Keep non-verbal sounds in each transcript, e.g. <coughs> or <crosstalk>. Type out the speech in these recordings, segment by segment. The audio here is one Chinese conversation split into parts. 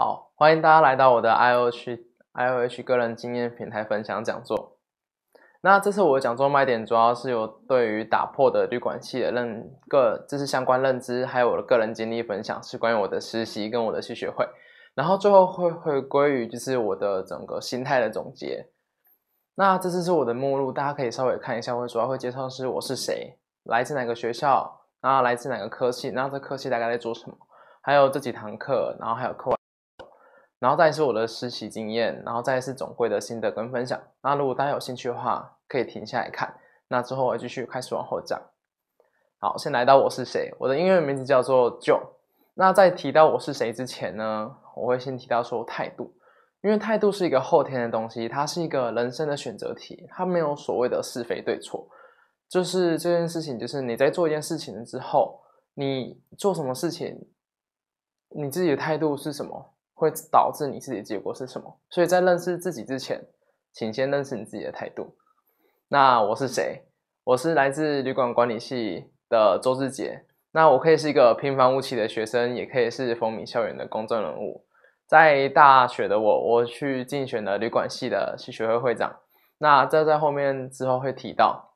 好，欢迎大家来到我的 I O H I O H 个人经验平台分享讲座。那这次我的讲座卖点主要是有对于打破的旅馆系的认个，这是相关认知，还有我的个人经历分享，是关于我的实习跟我的去学会。然后最后会会归于就是我的整个心态的总结。那这次是我的目录，大家可以稍微看一下。我主要会介绍是我是谁，来自哪个学校，然后来自哪个科系，那这科系大概在做什么，还有这几堂课，然后还有课外。然后再是我的实习经验，然后再是总归的心得跟分享。那如果大家有兴趣的话，可以停下来看。那之后我继续开始往后讲。好，先来到我是谁，我的英文名字叫做 Joe。那在提到我是谁之前呢，我会先提到说态度，因为态度是一个后天的东西，它是一个人生的选择题，它没有所谓的是非对错，就是这件事情，就是你在做一件事情之后，你做什么事情，你自己的态度是什么。会导致你自己的结果是什么？所以在认识自己之前，请先认识你自己的态度。那我是谁？我是来自旅馆管理系的周志杰。那我可以是一个平凡无奇的学生，也可以是风靡校园的公众人物。在大学的我，我去竞选了旅馆系的系学会会长。那这在后面之后会提到。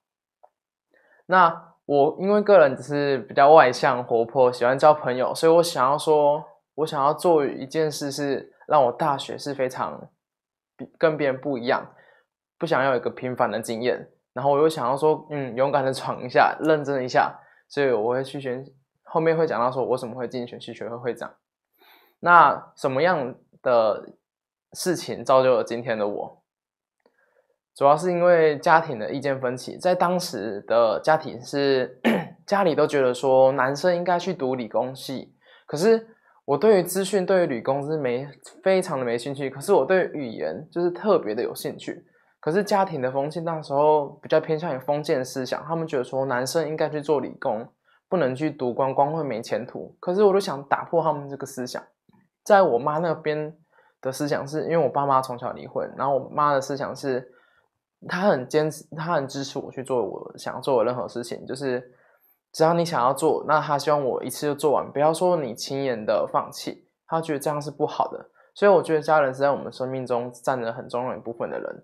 那我因为个人只是比较外向、活泼，喜欢交朋友，所以我想要说。我想要做一件事，是让我大学是非常跟别人不一样，不想要一个平凡的经验，然后我又想要说，嗯，勇敢的闯一下，认真一下，所以我会去选。后面会讲到说，我怎么会竞选系学会会长。那什么样的事情造就了今天的我？主要是因为家庭的意见分歧，在当时的家庭是 <coughs> 家里都觉得说，男生应该去读理工系，可是。我对于资讯，对于理工是没非常的没兴趣，可是我对语言就是特别的有兴趣。可是家庭的风气那时候比较偏向于封建思想，他们觉得说男生应该去做理工，不能去读光光会没前途。可是我就想打破他们这个思想。在我妈那边的思想是因为我爸妈从小离婚，然后我妈的思想是她很坚持，她很支持我去做我想做的任何事情，就是。只要你想要做，那他希望我一次就做完，不要说你轻言的放弃，他觉得这样是不好的。所以我觉得家人是在我们生命中占着很重要一部分的人。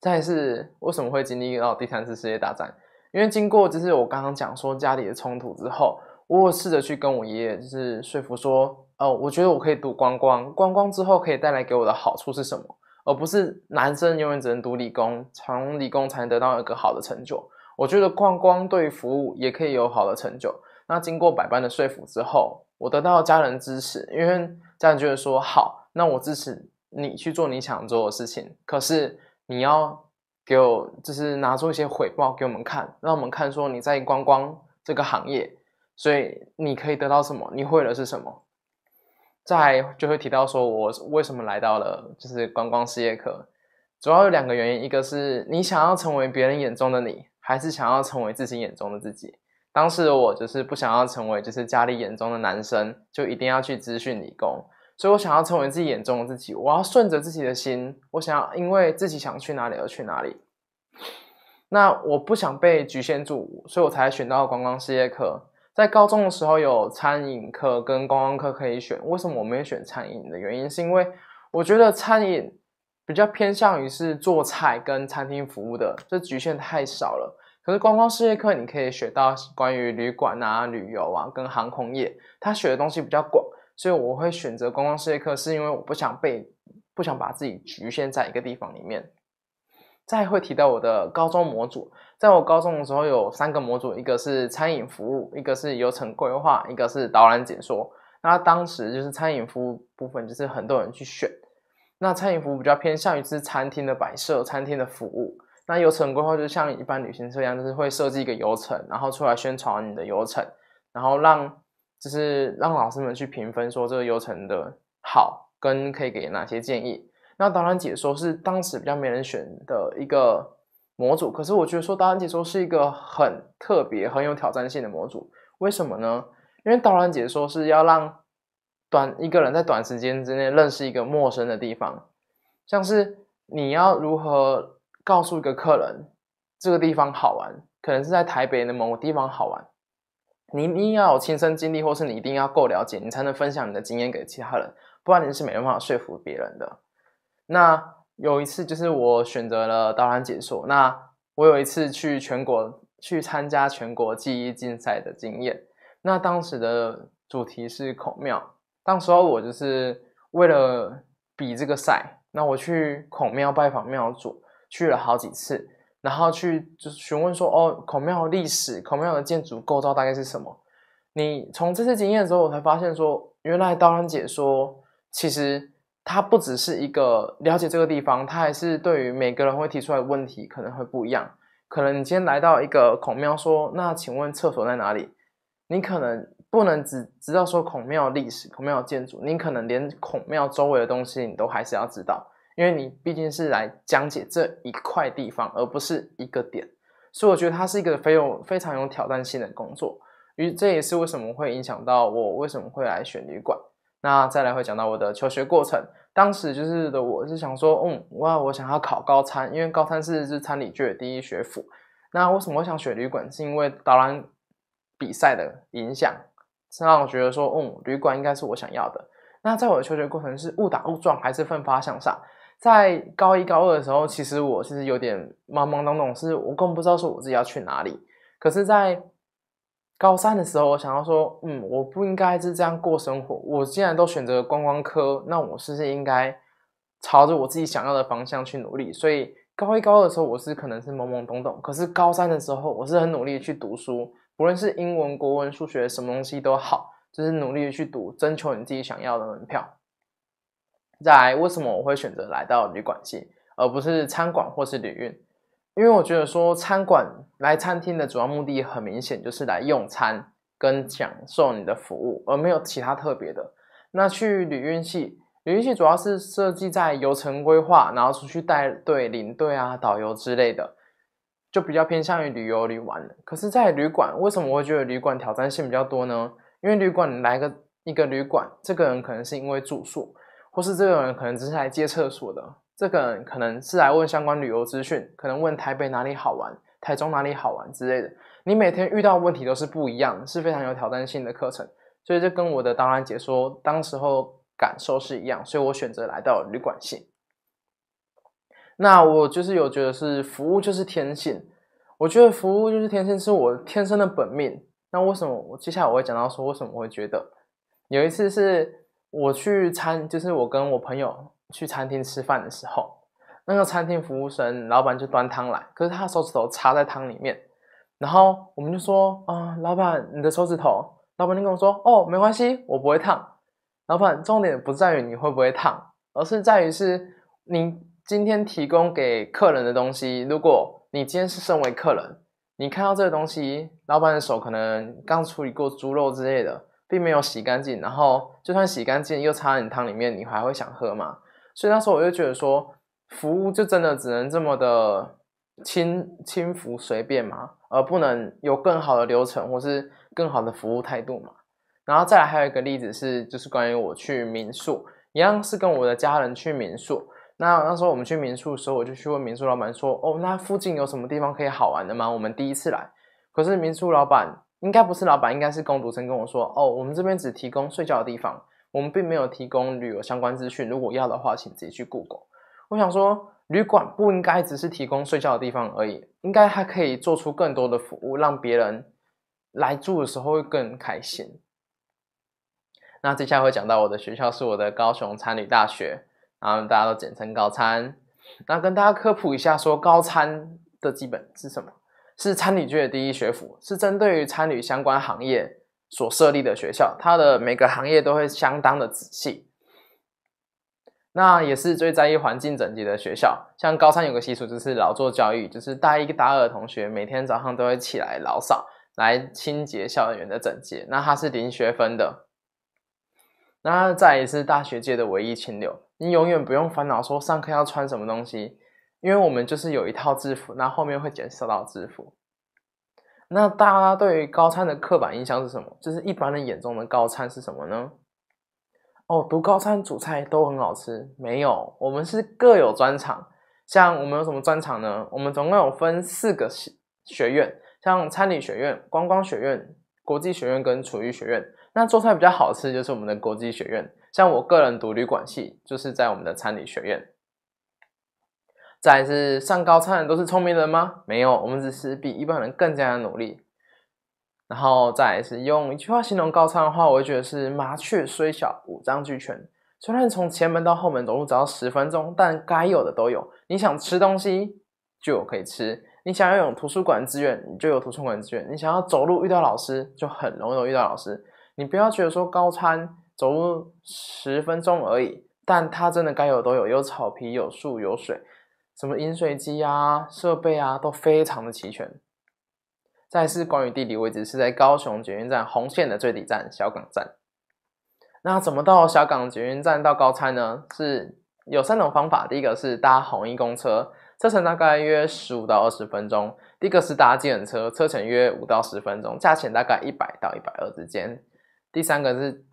再是为什么会经历到第三次世界大战？因为经过就是我刚刚讲说家里的冲突之后，我试着去跟我爷爷就是说服说，哦，我觉得我可以读光光，光光之后可以带来给我的好处是什么？而不是男生永远只能读理工，从理工才能得到一个好的成就。我觉得观光对服务也可以有好的成就。那经过百般的说服之后，我得到家人支持，因为家人觉得说好，那我支持你去做你想做的事情。可是你要给我，就是拿出一些回报给我们看，让我们看说你在观光这个行业，所以你可以得到什么？你会的是什么？再就会提到说我为什么来到了就是观光事业课，主要有两个原因，一个是你想要成为别人眼中的你。还是想要成为自己眼中的自己。当时我就是不想要成为就是家里眼中的男生，就一定要去资讯理工。所以我想要成为自己眼中的自己，我要顺着自己的心，我想要因为自己想去哪里而去哪里。那我不想被局限住，所以我才选到观光事业科。在高中的时候有餐饮课跟观光课可以选，为什么我没有选餐饮的原因，是因为我觉得餐饮。比较偏向于是做菜跟餐厅服务的，这局限太少了。可是观光事业课你可以学到关于旅馆啊、旅游啊跟航空业，他学的东西比较广，所以我会选择观光事业课，是因为我不想被，不想把自己局限在一个地方里面。再会提到我的高中模组，在我高中的时候有三个模组，一个是餐饮服务，一个是游程规划，一个是导览解说。那当时就是餐饮服务部分，就是很多人去选。那餐饮服务比较偏向于是餐厅的摆设、餐厅的服务。那游程规划就像一般旅行社一样，就是会设计一个游程，然后出来宣传你的游程，然后让就是让老师们去评分，说这个游程的好跟可以给哪些建议。那导览解说是当时比较没人选的一个模组，可是我觉得说导览解说是一个很特别、很有挑战性的模组。为什么呢？因为导览解说是要让短一个人在短时间之内认识一个陌生的地方，像是你要如何告诉一个客人这个地方好玩，可能是在台北的某个地方好玩，你一定要有亲身经历，或是你一定要够了解，你才能分享你的经验给其他人。不然你是没办法说服别人的。那有一次就是我选择了导览解说，那我有一次去全国去参加全国记忆竞赛的经验，那当时的主题是孔庙。当时候我就是为了比这个赛，那我去孔庙拜访庙主，去了好几次，然后去就是询问说，哦，孔庙的历史，孔庙的建筑构造大概是什么？你从这些经验之后，我才发现说，原来刀郎姐说，其实她不只是一个了解这个地方，她还是对于每个人会提出来问题可能会不一样，可能你今天来到一个孔庙说，那请问厕所在哪里？你可能。不能只知道说孔庙历史、孔庙建筑，你可能连孔庙周围的东西你都还是要知道，因为你毕竟是来讲解这一块地方，而不是一个点。所以我觉得它是一个非有非常有挑战性的工作。于这也是为什么会影响到我为什么会来选旅馆。那再来会讲到我的求学过程，当时就是的，我是想说，嗯，哇，我想要考高参，因为高参是是参礼届的第一学府。那为什么我想选旅馆？是因为导览比赛的影响。是让我觉得说，嗯，旅馆应该是我想要的。那在我的求学过程是误打误撞还是奋发向上？在高一高二的时候，其实我其实有点懵懵懂懂，是我根本不知道说我自己要去哪里。可是，在高三的时候，我想要说，嗯，我不应该是这样过生活。我既然都选择观光科，那我是不是应该朝着我自己想要的方向去努力。所以高一高二的时候，我是可能是懵懵懂懂，可是高三的时候，我是很努力去读书。无论是英文、国文、数学，什么东西都好，就是努力的去读，争取你自己想要的门票。再来，为什么我会选择来到旅馆系，而不是餐馆或是旅运？因为我觉得说，餐馆来餐厅的主要目的很明显，就是来用餐跟享受你的服务，而没有其他特别的。那去旅运系，旅运系主要是设计在游程规划，然后出去带队、领队啊、导游之类的。就比较偏向于旅游旅玩的，可是，在旅馆为什么我会觉得旅馆挑战性比较多呢？因为旅馆来个一个旅馆，这个人可能是因为住宿，或是这个人可能只是来接厕所的，这个人可能是来问相关旅游资讯，可能问台北哪里好玩，台中哪里好玩之类的。你每天遇到问题都是不一样，是非常有挑战性的课程，所以这跟我的当然解说当时候感受是一样，所以我选择来到旅馆性。那我就是有觉得是服务就是天性，我觉得服务就是天性是我天生的本命。那为什么？我接下来我会讲到说为什么我会觉得，有一次是我去餐，就是我跟我朋友去餐厅吃饭的时候，那个餐厅服务生老板就端汤来，可是他的手指头插在汤里面，然后我们就说啊，老板你的手指头。老板就跟我说哦，没关系，我不会烫。老板，重点不在于你会不会烫，而是在于是你。今天提供给客人的东西，如果你今天是身为客人，你看到这个东西，老板的手可能刚处理过猪肉之类的，并没有洗干净，然后就算洗干净又插在你汤里面，你还会想喝吗？所以那时候我就觉得说，服务就真的只能这么的轻轻浮随便嘛，而不能有更好的流程或是更好的服务态度嘛。然后再来还有一个例子是，就是关于我去民宿，一样是跟我的家人去民宿。那那时候我们去民宿的时候，我就去问民宿老板说：“哦，那附近有什么地方可以好玩的吗？我们第一次来。”可是民宿老板应该不是老板，应该是工读生跟我说：“哦，我们这边只提供睡觉的地方，我们并没有提供旅游相关资讯。如果要的话，请自己去 google。”我想说，旅馆不应该只是提供睡觉的地方而已，应该还可以做出更多的服务，让别人来住的时候会更开心。那接下来会讲到我的学校是我的高雄餐旅大学。然后大家都简称高参。那跟大家科普一下，说高参的基本是什么？是参旅界的第一学府，是针对于参旅相关行业所设立的学校。它的每个行业都会相当的仔细。那也是最在意环境整洁的学校。像高三有个习俗，就是劳作教育，就是大一、大二的同学每天早上都会起来劳扫，来清洁校园的整洁。那它是零学分的。那再也是大学界的唯一清流，你永远不用烦恼说上课要穿什么东西，因为我们就是有一套制服，那后面会检测到制服。那大家对于高餐的刻板印象是什么？就是一般人眼中的高餐是什么呢？哦，读高餐主菜都很好吃？没有，我们是各有专长。像我们有什么专长呢？我们总共有分四个学院，像餐饮学院、观光学院、国际学院跟厨艺学院。那做菜比较好吃，就是我们的国际学院。像我个人读旅馆系，就是在我们的餐旅学院。再来是上高餐的都是聪明人吗？没有，我们只是比一般人更加的努力。然后再来是用一句话形容高餐的话，我会觉得是麻雀虽小，五脏俱全。虽然从前门到后门走路只要十分钟，但该有的都有。你想吃东西就有可以吃，你想要有图书馆资源，你就有图书馆资源；你想要走路遇到老师，就很容易遇到老师。你不要觉得说高餐走路十分钟而已，但它真的该有都有，有草皮、有树、有水，什么饮水机啊、设备啊都非常的齐全。再是关于地理位置，是在高雄捷运站红线的最底站小港站。那怎么到小港捷运站到高餐呢？是有三种方法，第一个是搭红一公车，车程大概约十五到二十分钟；，第一个是搭机车，车程约五到十分钟，价钱大概一百到一百二之间。第三个是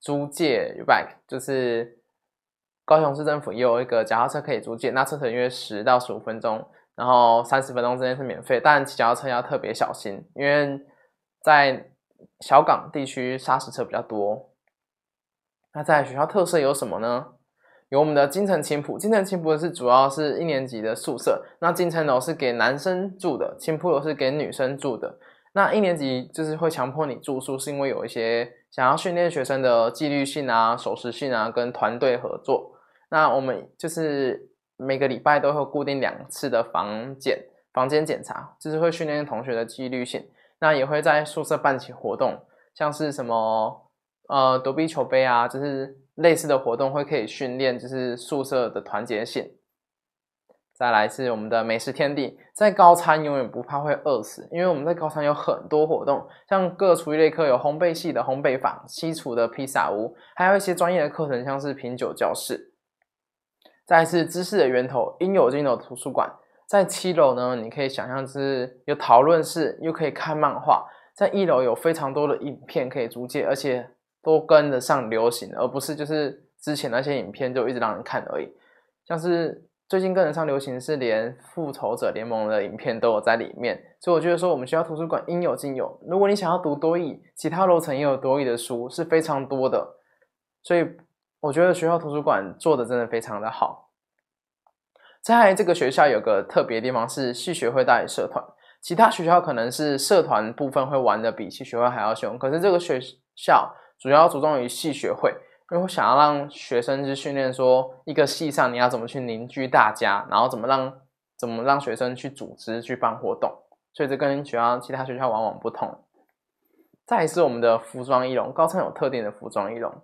租借，Ubike，就是高雄市政府也有一个脚踏车可以租借，那车程约十到十五分钟，然后三十分钟之内是免费。但骑脚踏车要特别小心，因为在小港地区砂石车比较多。那在学校特色有什么呢？有我们的金城青浦，金城青浦是主要是一年级的宿舍，那金城楼是给男生住的，青浦楼是给女生住的。那一年级就是会强迫你住宿，是因为有一些。想要训练学生的纪律性啊、守时性啊，跟团队合作。那我们就是每个礼拜都会固定两次的房检、房间检查，就是会训练同学的纪律性。那也会在宿舍办起活动，像是什么呃躲避球杯啊，就是类似的活动会可以训练就是宿舍的团结性。再来是我们的美食天地，在高餐永远不怕会饿死，因为我们在高餐有很多活动，像各厨艺类课有烘焙系的烘焙坊、西厨的披萨屋，还有一些专业的课程，像是品酒教室。再是知识的源头，应有尽有的图书馆，在七楼呢，你可以想象是有讨论室，又可以看漫画；在一楼有非常多的影片可以租借，而且都跟得上流行，而不是就是之前那些影片就一直让人看而已，像是。最近更人上流行是连复仇者联盟的影片都有在里面，所以我觉得说我们学校图书馆应有尽有。如果你想要读多语，其他楼层也有多语的书是非常多的，所以我觉得学校图书馆做的真的非常的好。再来，这个学校有个特别地方是系学会大理社团，其他学校可能是社团部分会玩的比系学会还要凶，可是这个学校主要着重于系学会。因为我想要让学生去训练，说一个系上你要怎么去凝聚大家，然后怎么让怎么让学生去组织去办活动，所以这跟其他其他学校往往不同。再是我们的服装仪容，高专有特定的服装仪容，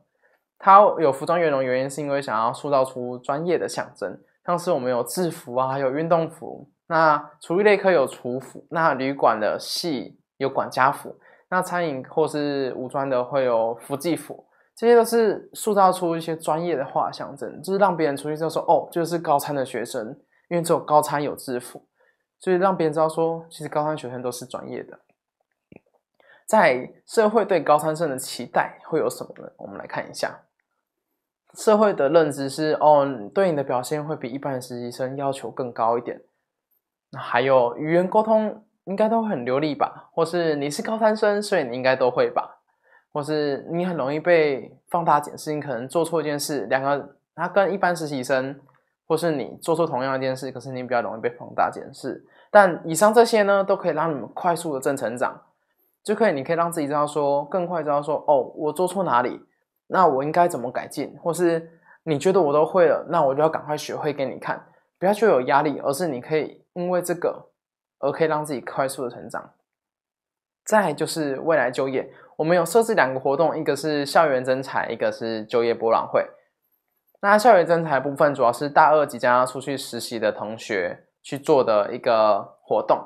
它有服装仪容，原因是因为想要塑造出专业的象征，像是我们有制服啊，还有运动服。那厨艺类科有厨服，那旅馆的系有管家服，那餐饮或是武装的会有服技服。这些都是塑造出一些专业的画像，真就是让别人出去之后说哦，就是高三的学生，因为只有高三有制服，所以让别人知道说，其实高三学生都是专业的。在社会对高三生的期待会有什么呢？我们来看一下，社会的认知是哦，对你的表现会比一般的实习生要求更高一点。那还有语言沟通应该都很流利吧，或是你是高三生，所以你应该都会吧。或是你很容易被放大检视，你可能做错一件事，两个他跟一般实习生，或是你做错同样一件事，可是你比较容易被放大检视。但以上这些呢，都可以让你们快速的正成长，就可以你可以让自己知道说，更快知道说，哦，我做错哪里，那我应该怎么改进，或是你觉得我都会了，那我就要赶快学会给你看，不要去有压力，而是你可以因为这个而可以让自己快速的成长。再就是未来就业，我们有设置两个活动，一个是校园征才，一个是就业博览会。那校园征才部分主要是大二即将要出去实习的同学去做的一个活动。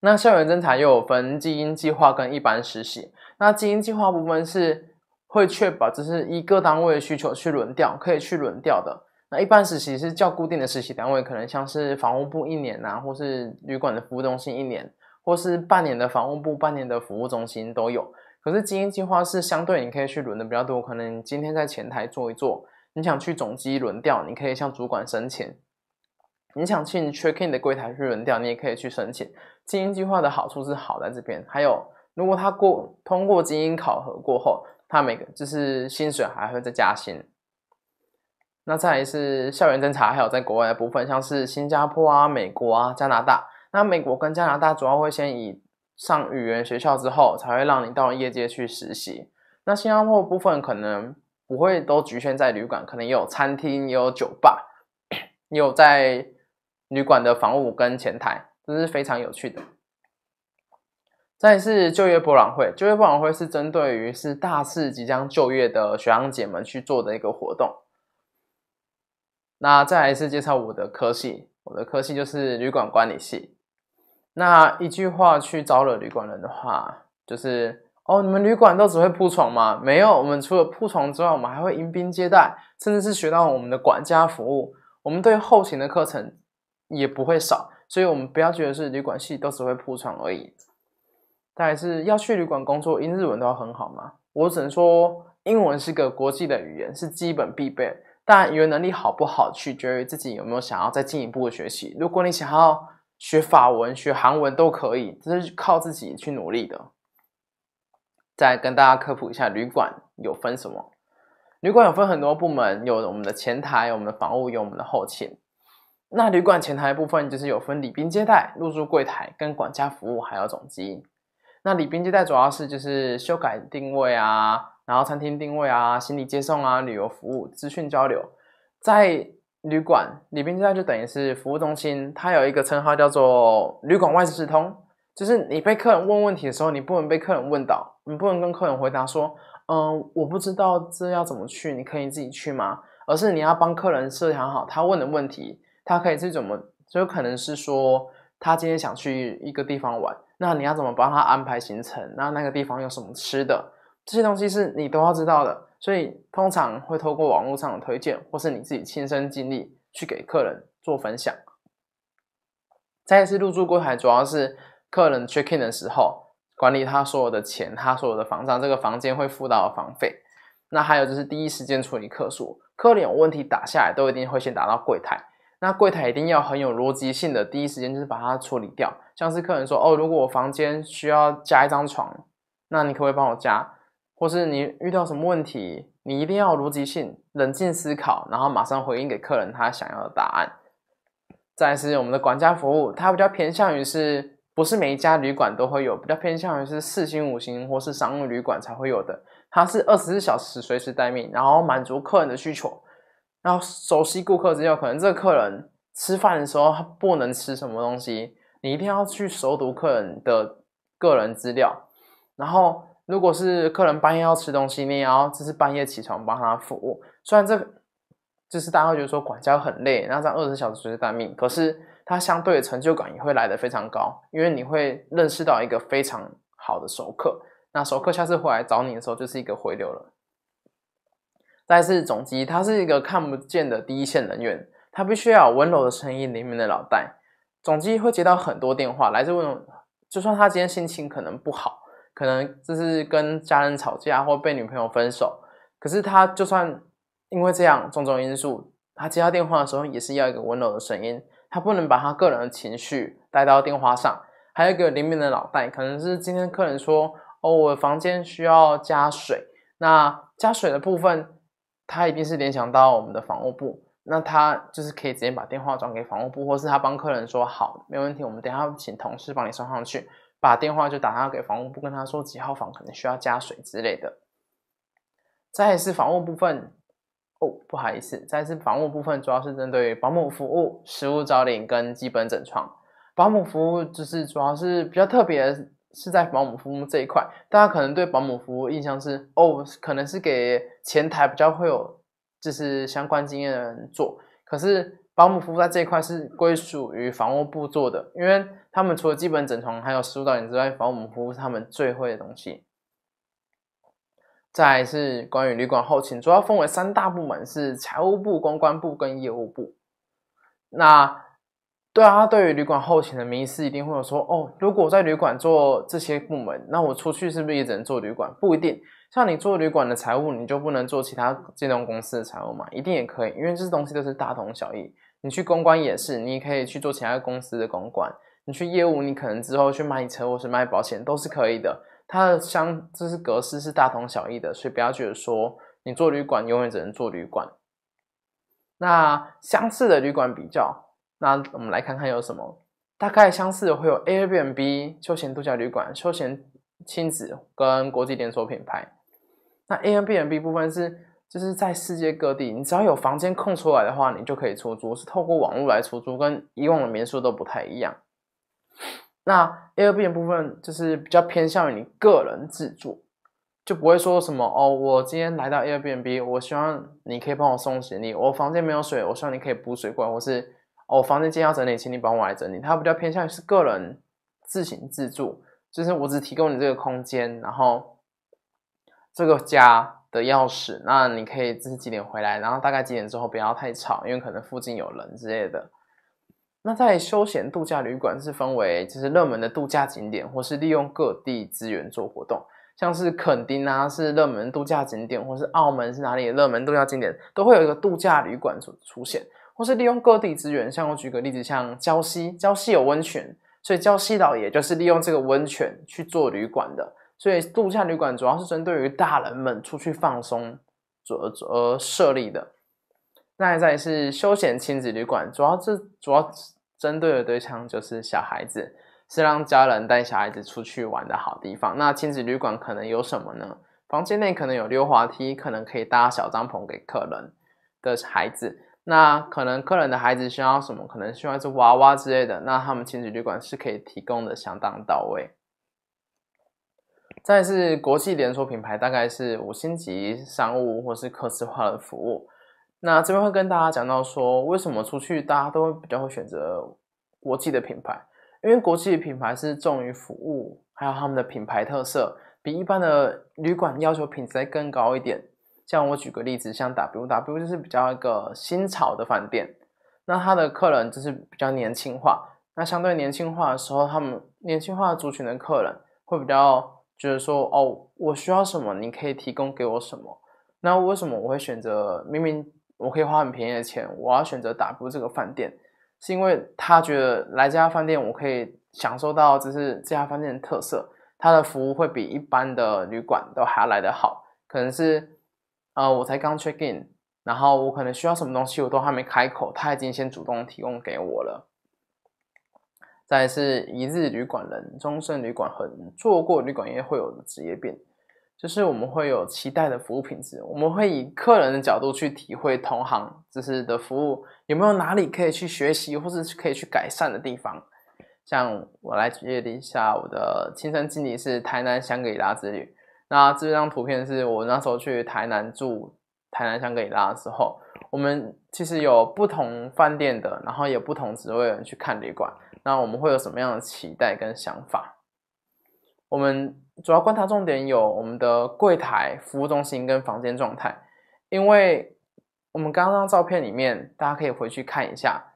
那校园征才又有分基因计划跟一般实习。那基因计划部分是会确保这是依各单位的需求去轮调，可以去轮调的。那一般实习是较固定的实习单位，可能像是房屋部一年呐，或是旅馆的服务中心一年。或是半年的防务部、半年的服务中心都有，可是精英计划是相对你可以去轮的比较多。可能今天在前台做一做，你想去总机轮调，你可以向主管申请；你想去 check in 的柜台去轮调，你也可以去申请。精英计划的好处是好在这边，还有如果他过通过精英考核过后，他每个就是薪水还会再加薪。那再是校园侦查，还有在国外的部分，像是新加坡啊、美国啊、加拿大。那美国跟加拿大主要会先以上语言学校之后，才会让你到业界去实习。那新加坡部分可能不会都局限在旅馆，可能也有餐厅，也有酒吧，<clears throat> 也有在旅馆的房务跟前台，这是非常有趣的。再是就业博览会，就业博览会是针对于是大四即将就业的学长姐们去做的一个活动。那再来次介绍我的科系，我的科系就是旅馆管理系。那一句话去招惹旅馆人的话，就是哦，你们旅馆都只会铺床吗？没有，我们除了铺床之外，我们还会迎宾接待，甚至是学到我们的管家服务。我们对后勤的课程也不会少，所以，我们不要觉得是旅馆系都只会铺床而已。但是要去旅馆工作，英日文都要很好吗？我只能说，英文是个国际的语言，是基本必备。但语言能力好不好，取决于自己有没有想要再进一步的学习。如果你想要。学法文、学韩文都可以，这是靠自己去努力的。再跟大家科普一下，旅馆有分什么？旅馆有分很多部门，有我们的前台、我们的房务、有我们的后勤。那旅馆前台部分就是有分礼宾接待、入住柜台、跟管家服务，还有总机。那礼宾接待主要是就是修改定位啊，然后餐厅定位啊，行李接送啊，旅游服务、资讯交流，在。旅馆里边现在就等于是服务中心，它有一个称号叫做“旅馆万事通”，就是你被客人问问题的时候，你不能被客人问倒，你不能跟客人回答说：“嗯，我不知道这要怎么去，你可以自己去吗？”而是你要帮客人设想好他问的问题，他可以是怎么，就可能是说他今天想去一个地方玩，那你要怎么帮他安排行程？那那个地方有什么吃的？这些东西是你都要知道的。所以通常会透过网络上的推荐，或是你自己亲身经历去给客人做分享。再次入住柜台，主要是客人 check in 的时候，管理他所有的钱，他所有的房账，这个房间会付到房费。那还有就是第一时间处理客诉，客人有问题打下来，都一定会先打到柜台。那柜台一定要很有逻辑性的第一时间就是把它处理掉，像是客人说：“哦，如果我房间需要加一张床，那你可不可以帮我加？”或是你遇到什么问题，你一定要逻辑性、冷静思考，然后马上回应给客人他想要的答案。再是我们的管家服务，它比较偏向于是不是每一家旅馆都会有，比较偏向于是四星、五星或是商务旅馆才会有的。它是二十四小时随时待命，然后满足客人的需求。然后熟悉顾客之料，可能这个客人吃饭的时候他不能吃什么东西，你一定要去熟读客人的个人资料，然后。如果是客人半夜要吃东西，你也要就是半夜起床帮他服务。虽然这就是大家会觉得说管家很累，那这样二十小时随时待命，可是他相对的成就感也会来的非常高，因为你会认识到一个非常好的熟客，那熟客下次回来找你的时候就是一个回流了。但是总之，他是一个看不见的第一线人员，他必须要有温柔的声音、灵敏的脑袋。总之会接到很多电话，来自问，就算他今天心情可能不好。可能就是跟家人吵架或被女朋友分手，可是他就算因为这样种种因素，他接到电话的时候也是要一个温柔的声音，他不能把他个人的情绪带到电话上。还有一个灵敏的脑袋，可能是今天客人说哦，我房间需要加水，那加水的部分他一定是联想到我们的房务部，那他就是可以直接把电话转给房务部，或是他帮客人说好，没问题，我们等下请同事帮你送上去。把电话就打他给房屋部，跟他说几号房可能需要加水之类的。再是房屋部分，哦，不好意思，再是房屋部分主要是针对保姆服务、食物招领跟基本整床。保姆服务就是主要是比较特别，是在保姆服务这一块，大家可能对保姆服务印象是，哦，可能是给前台比较会有就是相关经验的人做，可是。保姆服务在这一块是归属于房屋部做的，因为他们除了基本整床，还有梳妆台之外，保姆服务他们最会的东西。再是关于旅馆后勤，主要分为三大部门：是财务部、公关部跟业务部。那对啊，对于旅馆后勤的名词，一定会有说哦，如果我在旅馆做这些部门，那我出去是不是也只能做旅馆？不一定，像你做旅馆的财务，你就不能做其他金融公司的财务嘛？一定也可以，因为这些东西都是大同小异。你去公关也是，你也可以去做其他公司的公关。你去业务，你可能之后去卖车或是卖保险都是可以的。它的相，就是格式是大同小异的，所以不要觉得说你做旅馆永远只能做旅馆。那相似的旅馆比较，那我们来看看有什么。大概相似的会有 Airbnb、休闲度假旅馆、休闲亲子跟国际连锁品牌。那 Airbnb 部分是。就是在世界各地，你只要有房间空出来的话，你就可以出租，是透过网络来出租，跟以往的民宿都不太一样。那 Airbnb 部分就是比较偏向于你个人自住，就不会说什么哦，我今天来到 Airbnb，我希望你可以帮我送行李，我房间没有水，我希望你可以补水过来，或是我房间今天要整理，请你帮我来整理。它比较偏向于是个人自行自住，就是我只提供你这个空间，然后这个家。的钥匙，那你可以这是几点回来，然后大概几点之后不要太吵，因为可能附近有人之类的。那在休闲度假旅馆是分为就是热门的度假景点，或是利用各地资源做活动，像是垦丁啊是热门度假景点，或是澳门是哪里的热门度假景点，都会有一个度假旅馆出出现，或是利用各地资源。像我举个例子，像礁溪，礁溪有温泉，所以礁溪岛也就是利用这个温泉去做旅馆的。所以度假旅馆主要是针对于大人们出去放松，而而设立的。那再是休闲亲子旅馆，主要是主要针对的对象就是小孩子，是让家人带小孩子出去玩的好地方。那亲子旅馆可能有什么呢？房间内可能有溜滑梯，可能可以搭小帐篷给客人的孩子。那可能客人的孩子需要什么？可能需要是娃娃之类的。那他们亲子旅馆是可以提供的相当到位。但是国际连锁品牌大概是五星级商务或是客制化的服务。那这边会跟大家讲到说，为什么出去大家都会比较会选择国际的品牌？因为国际品牌是重于服务，还有他们的品牌特色，比一般的旅馆要求品质更高一点。像我举个例子，像 W W 就是比较一个新潮的饭店，那他的客人就是比较年轻化。那相对年轻化的时候，他们年轻化族群的客人会比较。就是说，哦，我需要什么，你可以提供给我什么？那为什么我会选择？明明我可以花很便宜的钱，我要选择打铺这个饭店，是因为他觉得来这家饭店，我可以享受到就是这家饭店的特色，他的服务会比一般的旅馆都还要来得好。可能是，呃，我才刚 check in，然后我可能需要什么东西，我都还没开口，他已经先主动提供给我了。再是一日旅馆人，终身旅馆和做过旅馆业会有的职业病，就是我们会有期待的服务品质，我们会以客人的角度去体会同行就是的服务有没有哪里可以去学习或是可以去改善的地方。像我来举例一下我的亲身经历是台南香格里拉之旅，那这张图片是我那时候去台南住台南香格里拉的时候，我们其实有不同饭店的，然后有不同职位的人去看旅馆。那我们会有什么样的期待跟想法？我们主要观察重点有我们的柜台、服务中心跟房间状态，因为我们刚刚照片里面，大家可以回去看一下，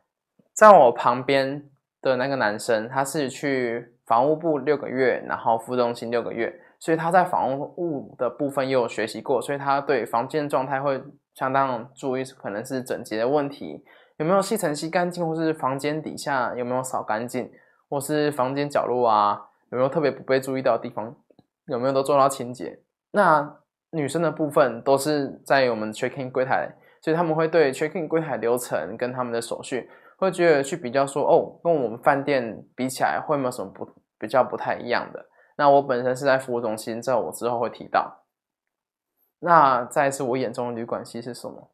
在我旁边的那个男生，他是去房屋部六个月，然后服务中心六个月，所以他在房屋的部分又学习过，所以他对房间状态会相当注意，可能是整洁的问题。有没有吸尘吸干净，或是房间底下有没有扫干净，或是房间角落啊，有没有特别不被注意到的地方，有没有都做到清洁？那女生的部分都是在我们 c h e c k i n 柜台，所以他们会对 c h e c k i n 柜台流程跟他们的手续，会觉得去比较说，哦，跟我们饭店比起来，会没有什么不比较不太一样的。那我本身是在服务中心，这我之后会提到。那再次，我眼中的旅馆系是什么？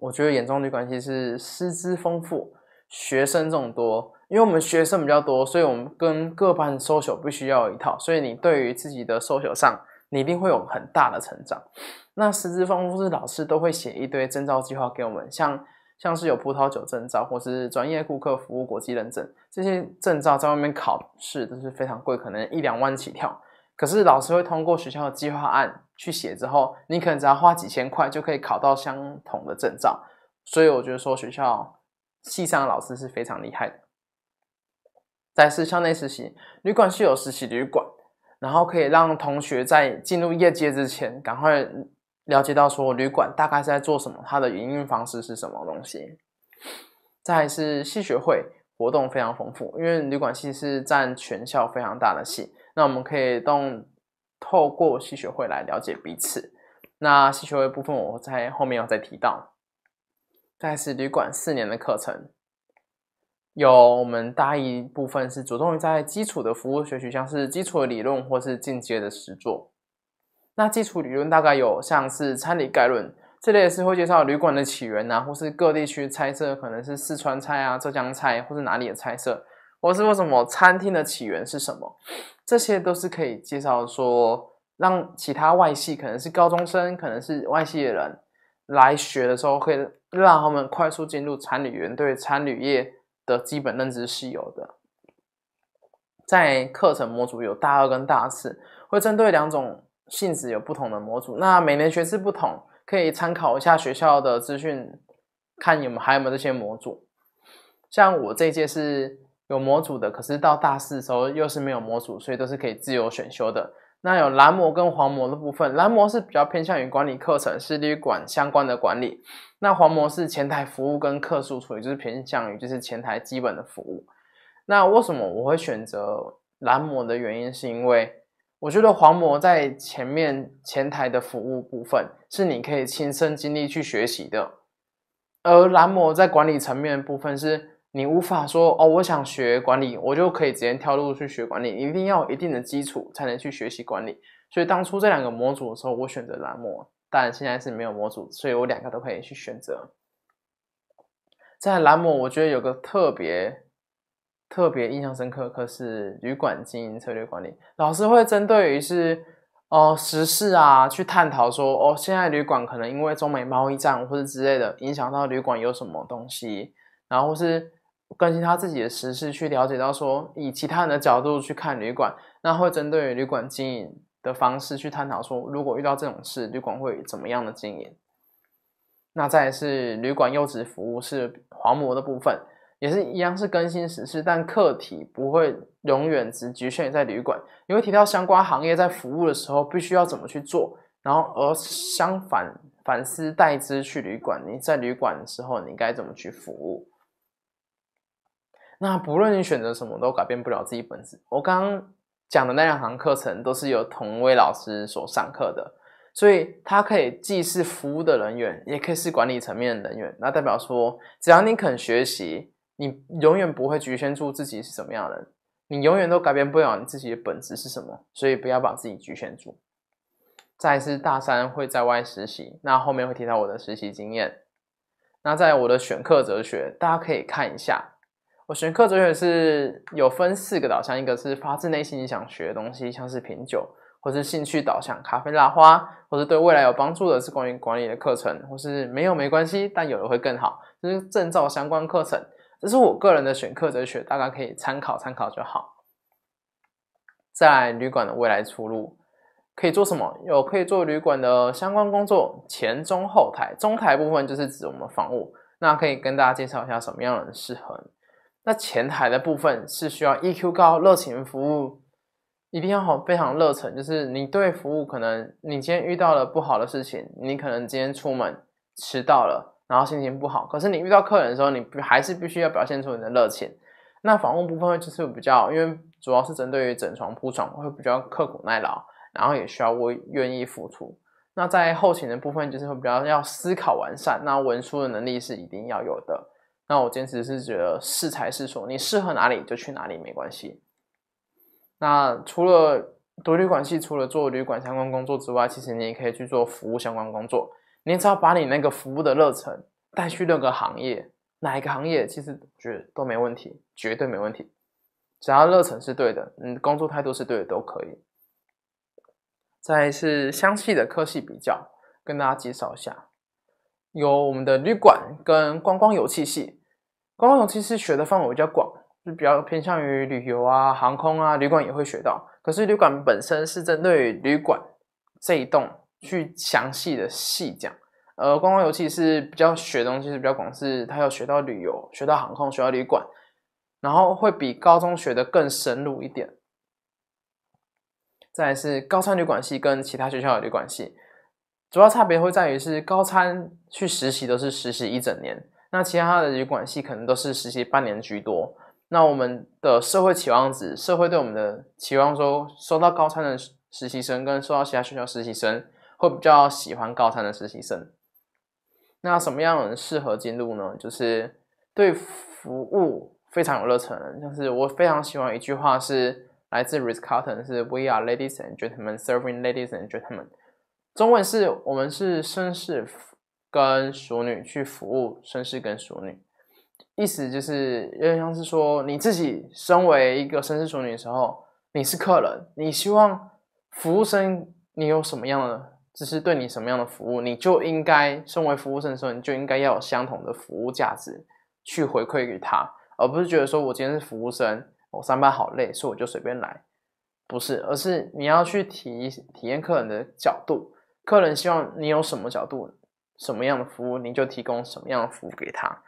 我觉得眼中旅馆其实师资丰富，学生众多，因为我们学生比较多，所以我们跟各班 social 必须要有一套，所以你对于自己的 social 上，你一定会有很大的成长。那师资丰富是老师都会写一堆证照计划给我们，像像是有葡萄酒证照或是专业顾客服务国际认证这些证照，在外面考试都是非常贵，可能一两万起跳。可是老师会通过学校的计划案去写，之后你可能只要花几千块就可以考到相同的证照，所以我觉得说学校系上的老师是非常厉害的。再是校内实习，旅馆是有实习旅馆，然后可以让同学在进入业界之前赶快了解到说旅馆大概是在做什么，它的营运方式是什么东西。再是系学会活动非常丰富，因为旅馆系是占全校非常大的系。那我们可以动透过吸血会来了解彼此。那吸血会部分，我在后面有再提到。在是旅馆四年的课程，有我们大一部分是着重在基础的服务学习，像是基础的理论或是进阶的实作。那基础理论大概有像是餐礼概论这类，是会介绍旅馆的起源呐，或是各地区菜色，可能是四川菜啊、浙江菜，或是哪里的菜色。或是为什么餐厅的起源是什么？这些都是可以介绍说，让其他外系可能是高中生，可能是外系的人来学的时候，可以让他们快速进入餐旅园对餐旅业的基本认知是有的。在课程模组有大二跟大四，会针对两种性质有不同的模组。那每年学制不同，可以参考一下学校的资讯，看你们还有没有这些模组。像我这届是。有模组的，可是到大四的时候又是没有模组，所以都是可以自由选修的。那有蓝模跟黄模的部分，蓝模是比较偏向于管理课程，是立管相关的管理；那黄模是前台服务跟客诉处理，就是偏向于就是前台基本的服务。那为什么我会选择蓝模的原因，是因为我觉得黄模在前面前台的服务部分是你可以亲身经历去学习的，而蓝模在管理层面的部分是。你无法说哦，我想学管理，我就可以直接跳入去学管理。一定要有一定的基础才能去学习管理。所以当初这两个模组的时候，我选择蓝模，但现在是没有模组，所以我两个都可以去选择。在蓝模，我觉得有个特别特别印象深刻课是旅馆经营策略管理，老师会针对于是哦时事啊去探讨说哦，现在旅馆可能因为中美贸易战或者之类的影响到旅馆有什么东西，然后是。更新他自己的时事，去了解到说以其他人的角度去看旅馆，那会针对旅馆经营的方式去探讨说，如果遇到这种事，旅馆会怎么样的经营？那再是旅馆优质服务是黄模的部分，也是一样是更新时事，但课题不会永远只局限于在旅馆，因会提到相关行业在服务的时候必须要怎么去做，然后而相反反思代之去旅馆，你在旅馆的时候，你该怎么去服务？那不论你选择什么，都改变不了自己本质。我刚刚讲的那两堂课程都是由同位老师所上课的，所以他可以既是服务的人员，也可以是管理层面的人员。那代表说，只要你肯学习，你永远不会局限住自己是什么样的人，你永远都改变不了你自己的本质是什么。所以不要把自己局限住。再是大三会在外实习，那后面会提到我的实习经验。那在我的选课哲学，大家可以看一下。我选课哲学是有分四个导向，一个是发自内心你想学的东西，像是品酒，或是兴趣导向，咖啡拉花，或是对未来有帮助的是关于管理的课程，或是没有没关系，但有的会更好，就是证照相关课程。这是我个人的选课哲学，大家可以参考参考就好。在旅馆的未来出路可以做什么？有可以做旅馆的相关工作，前中后台，中台部分就是指我们房屋。那可以跟大家介绍一下什么样的人适合。那前台的部分是需要 EQ 高，热情服务，一定要好非常热忱。就是你对服务，可能你今天遇到了不好的事情，你可能今天出门迟到了，然后心情不好。可是你遇到客人的时候，你还是必须要表现出你的热情。那服务部分就是比较，因为主要是针对于整床铺床，会比较刻苦耐劳，然后也需要我愿意付出。那在后勤的部分，就是会比较要思考完善。那文书的能力是一定要有的。那我坚持是觉得适才是所，你适合哪里就去哪里没关系。那除了读旅馆系，除了做旅馆相关工作之外，其实你也可以去做服务相关工作。你只要把你那个服务的热忱带去那个行业，哪一个行业其实绝都没问题，绝对没问题。只要热忱是对的，你工作态度是对的，都可以。再是香气的科系比较，跟大家介绍一下，有我们的旅馆跟观光游憩系。观光游其实学的范围比较广，就比较偏向于旅游啊、航空啊、旅馆也会学到。可是旅馆本身是针对旅馆这一栋去详细的细讲，呃，观光游其是比较学东西是比较广，是它要学到旅游、学到航空、学到旅馆，然后会比高中学的更深入一点。再是高三旅馆系跟其他学校的旅馆系主要差别会在于是高餐去实习都是实习一整年。那其他的旅馆系可能都是实习半年居多。那我们的社会期望值，社会对我们的期望说，收到高三的实习生跟收到其他学校实习生，会比较喜欢高三的实习生。那什么样的人适合进入呢？就是对服务非常有热忱。就是我非常喜欢一句话，是来自 Ritz Carlton，是 We are ladies and gentlemen serving ladies and gentlemen。中文是我们是绅士。跟熟女去服务绅士跟熟女，意思就是，有点像是说，你自己身为一个绅士熟女的时候，你是客人，你希望服务生你有什么样的，只是对你什么样的服务，你就应该身为服务生的时候，你就应该要有相同的服务价值去回馈给他，而不是觉得说我今天是服务生，我上班好累，所以我就随便来，不是，而是你要去体体验客人的角度，客人希望你有什么角度呢？什么样的服务，您就提供什么样的服务给他。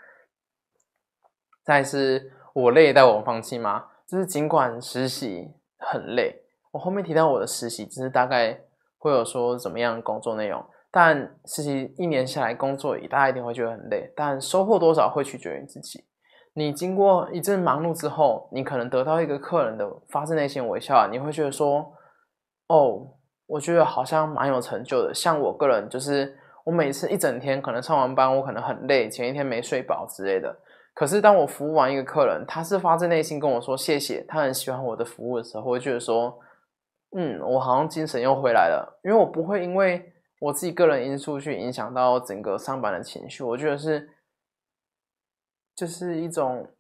再是，我累带我放弃吗？就是尽管实习很累，我后面提到我的实习，只是大概会有说怎么样工作内容。但实习一年下来，工作也大家一定会觉得很累。但收获多少会取决于自己。你经过一阵忙碌之后，你可能得到一个客人的发自内心微笑，你会觉得说：“哦，我觉得好像蛮有成就的。”像我个人就是。我每次一整天可能上完班，我可能很累，前一天没睡饱之类的。可是当我服务完一个客人，他是发自内心跟我说谢谢，他很喜欢我的服务的时候，我会觉得说，嗯，我好像精神又回来了。因为我不会因为我自己个人因素去影响到整个上班的情绪。我觉得是，这是一种，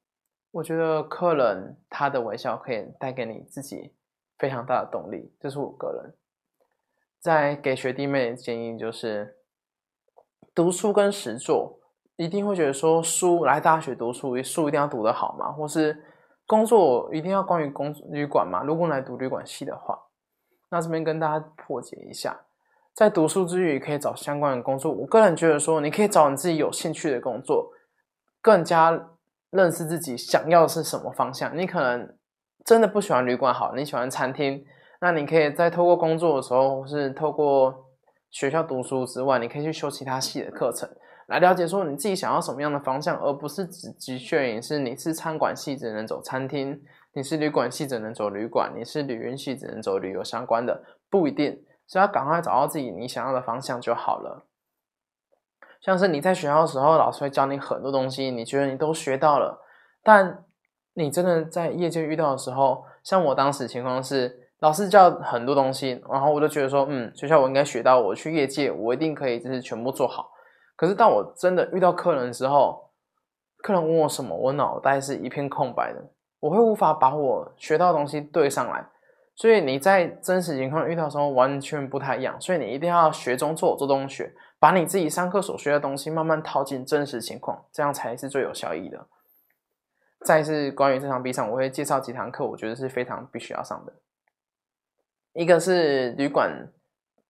我觉得客人他的微笑可以带给你自己非常大的动力。这是我个人，在给学弟妹建议就是。读书跟实作，一定会觉得说书来大学读书，书一定要读得好嘛，或是工作一定要关于工旅馆嘛。如果来读旅馆系的话，那这边跟大家破解一下，在读书之余可以找相关的工作。我个人觉得说，你可以找你自己有兴趣的工作，更加认识自己想要的是什么方向。你可能真的不喜欢旅馆好，你喜欢餐厅，那你可以在透过工作的时候，或是透过。学校读书之外，你可以去修其他系的课程，来了解说你自己想要什么样的方向，而不是只局限于是你是餐馆系只能走餐厅，你是旅馆系只能走旅馆，你是旅游系只能走旅游相关的，不一定，所以要赶快找到自己你想要的方向就好了。像是你在学校的时候，老师会教你很多东西，你觉得你都学到了，但你真的在业界遇到的时候，像我当时情况是。老师教很多东西，然后我就觉得说，嗯，学校我应该学到，我去业界我一定可以，就是全部做好。可是当我真的遇到客人的时候，客人问我什么，我脑袋是一片空白的，我会无法把我学到的东西对上来。所以你在真实情况遇到的时候完全不太一样，所以你一定要学中做，做中学，把你自己上课所学的东西慢慢套进真实情况，这样才是最有效益的。再是关于这堂 B 场，我会介绍几堂课，我觉得是非常必须要上的。一个是旅馆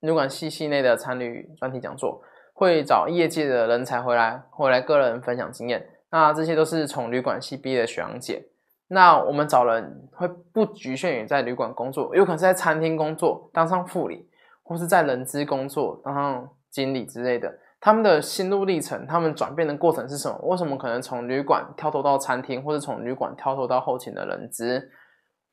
旅馆系系内的参旅专题讲座，会找业界的人才回来回来个人分享经验。那这些都是从旅馆系毕业的学长姐。那我们找人会不局限于在旅馆工作，有可能是在餐厅工作当上副理，或是在人资工作当上经理之类的。他们的心路历程，他们转变的过程是什么？为什么可能从旅馆跳脱到餐厅，或者从旅馆跳脱到后勤的人资？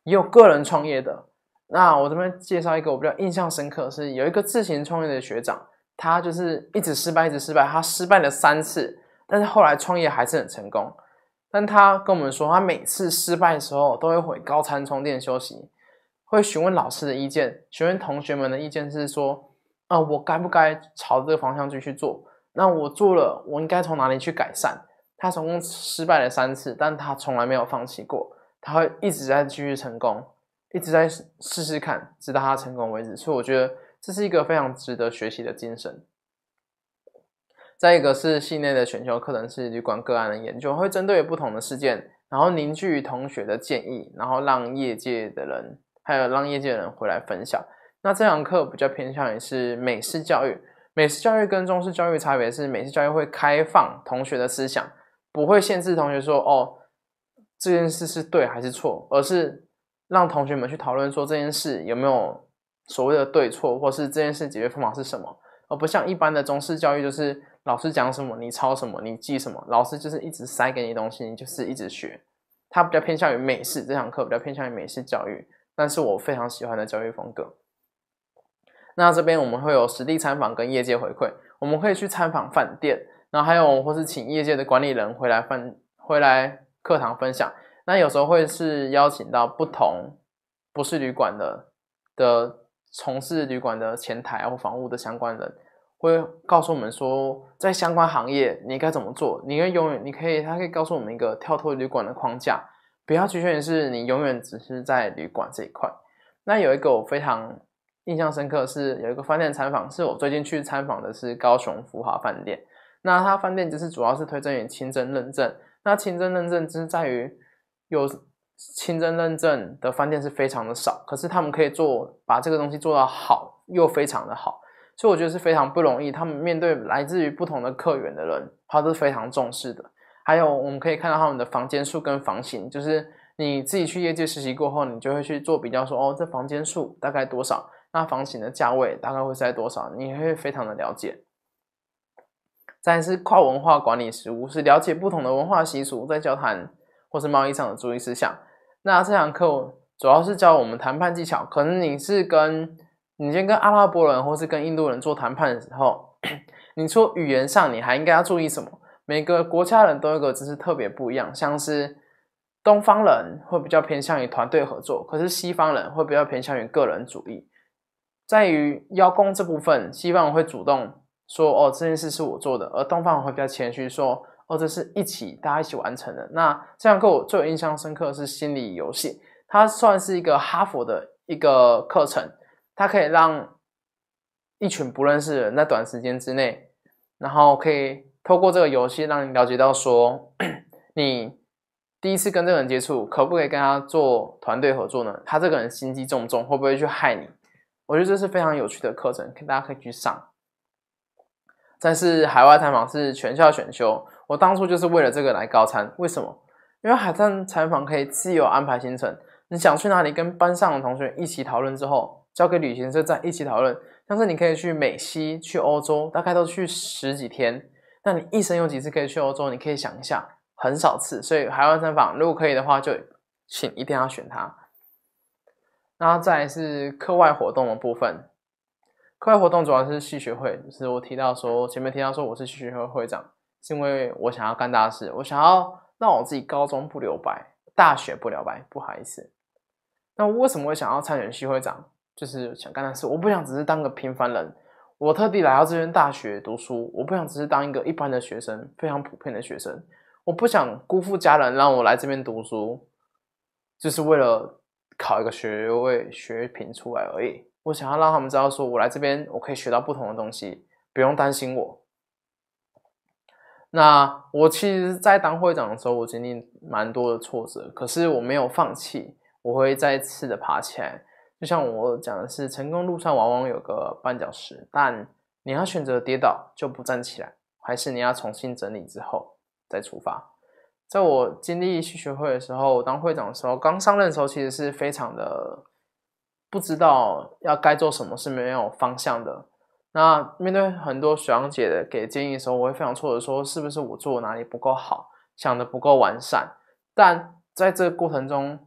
也有个人创业的。那我这边介绍一个我比较印象深刻，是有一个自行创业的学长，他就是一直失败，一直失败，他失败了三次，但是后来创业还是很成功。但他跟我们说，他每次失败的时候都会回高餐充电休息，会询问老师的意见，询问同学们的意见，是说啊，我该不该朝这个方向继续做？那我做了，我应该从哪里去改善？他总共失败了三次，但他从来没有放弃过，他会一直在继续成功。一直在试试看，直到他成功为止。所以我觉得这是一个非常值得学习的精神。再一个是系内的选修课程是有馆个案的研究，会针对不同的事件，然后凝聚同学的建议，然后让业界的人还有让业界的人回来分享。那这堂课比较偏向于是美式教育。美式教育跟中式教育差别是，美式教育会开放同学的思想，不会限制同学说哦这件事是对还是错，而是。让同学们去讨论说这件事有没有所谓的对错，或是这件事解决方法是什么，而不像一般的中式教育，就是老师讲什么你抄什么你记什么，老师就是一直塞给你东西，你就是一直学。他比较偏向于美式这堂课，比较偏向于美式教育，但是我非常喜欢的教育风格。那这边我们会有实地参访跟业界回馈，我们可以去参访饭店，然后还有或是请业界的管理人回来饭回来课堂分享。那有时候会是邀请到不同不是旅馆的的从事旅馆的前台或房屋的相关人，会告诉我们说，在相关行业你该怎么做，你可以永远你可以，他可以告诉我们一个跳脱旅馆的框架，不要局限于是你永远只是在旅馆这一块。那有一个我非常印象深刻是有一个饭店参访，是我最近去参访的是高雄福华饭店，那他饭店就是主要是推荐于清真认证，那清真认证是在于。有清真认证的饭店是非常的少，可是他们可以做把这个东西做到好，又非常的好，所以我觉得是非常不容易。他们面对来自于不同的客源的人，他都是非常重视的。还有我们可以看到他们的房间数跟房型，就是你自己去业界实习过后，你就会去做比较，说哦，这房间数大概多少，那房型的价位大概会在多少，你会非常的了解。再是跨文化管理实务，是了解不同的文化习俗在交谈。或是贸易上的注意事项。那这堂课主要是教我们谈判技巧。可能你是跟你先跟阿拉伯人或是跟印度人做谈判的时候，你说语言上你还应该要注意什么？每个国家人都有个就是特别不一样。像是东方人会比较偏向于团队合作，可是西方人会比较偏向于个人主义。在于邀功这部分，西方人会主动说：“哦，这件事是我做的。”而东方人会比较谦虚说。或者是一起，大家一起完成的。那这堂课我最有印象深刻是心理游戏，它算是一个哈佛的一个课程，它可以让一群不认识的人，在短时间之内，然后可以透过这个游戏让你了解到说，你第一次跟这个人接触，可不可以跟他做团队合作呢？他这个人心机重重，会不会去害你？我觉得这是非常有趣的课程，大家可以去上。但是海外探访是全校选修。我当初就是为了这个来高参，为什么？因为海上参访可以自由安排行程，你想去哪里，跟班上的同学一起讨论之后，交给旅行社再一起讨论。像是你可以去美西，去欧洲，大概都去十几天。那你一生有几次可以去欧洲？你可以想一下，很少次。所以海外参访如果可以的话，就请一定要选它。然后再是课外活动的部分，课外活动主要是系学会，就是我提到说前面提到说我是戏剧会会长。是因为我想要干大事，我想要让我自己高中不留白，大学不留白。不好意思，那为什么会想要参选系会长？就是想干大事。我不想只是当个平凡人，我特地来到这边大学读书。我不想只是当一个一般的学生，非常普遍的学生。我不想辜负家人让我来这边读书，就是为了考一个学位学品出来而已。我想要让他们知道，说我来这边我可以学到不同的东西，不用担心我。那我其实，在当会长的时候，我经历蛮多的挫折，可是我没有放弃，我会再次的爬起来。就像我讲的是，成功路上往往有个绊脚石，但你要选择跌倒就不站起来，还是你要重新整理之后再出发。在我经历去学会的时候，当会长的时候，刚上任的时候，其实是非常的不知道要该做什么，是没有方向的。那面对很多学长姐的给建议的时候，我会非常挫折，说是不是我做哪里不够好，想的不够完善。但在这过程中，